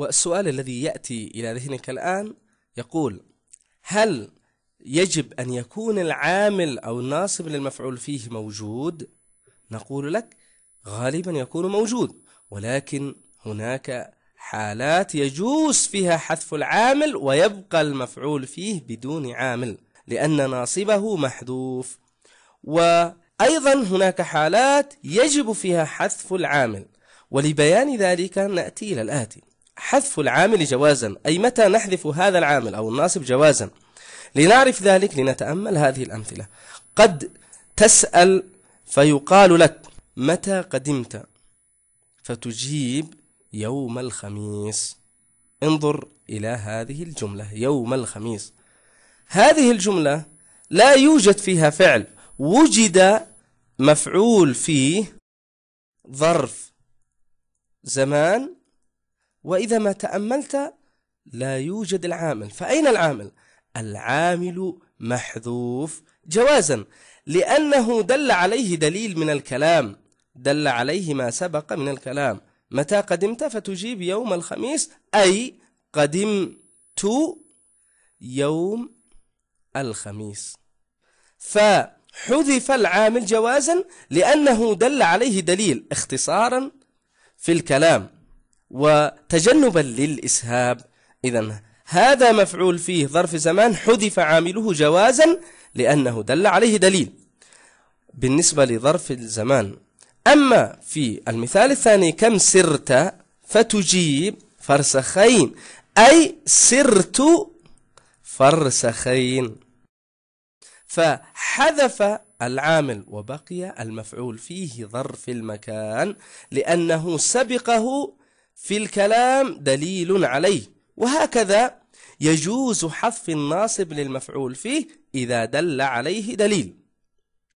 والسؤال الذي يأتي إلى ذهنك الآن يقول هل يجب أن يكون العامل أو الناصب للمفعول فيه موجود نقول لك غالبا يكون موجود ولكن هناك حالات يجوز فيها حذف العامل ويبقى المفعول فيه بدون عامل لأن ناصبه محذوف وأيضا هناك حالات يجب فيها حذف العامل ولبيان ذلك نأتي إلى الآتي حذف العامل جوازا أي متى نحذف هذا العامل أو الناصب جوازا لنعرف ذلك لنتأمل هذه الأمثلة قد تسأل فيقال لك متى قدمت فتجيب يوم الخميس انظر إلى هذه الجملة يوم الخميس هذه الجملة لا يوجد فيها فعل وجد مفعول فيه ظرف زمان وإذا ما تأملت لا يوجد العامل فأين العامل؟ العامل محذوف جوازا لأنه دل عليه دليل من الكلام دل عليه ما سبق من الكلام متى قدمت فتجيب يوم الخميس أي قدمت يوم الخميس فحذف العامل جوازا لأنه دل عليه دليل اختصارا في الكلام وتجنبا للإسهاب إذا هذا مفعول فيه ظرف زمان حذف عامله جوازا لأنه دل عليه دليل بالنسبة لظرف الزمان أما في المثال الثاني كم سرت فتجيب فرسخين أي سرت فرسخين فحذف العامل وبقي المفعول فيه ظرف المكان لأنه سبقه في الكلام دليل عليه وهكذا يجوز حذف الناصب للمفعول فيه إذا دل عليه دليل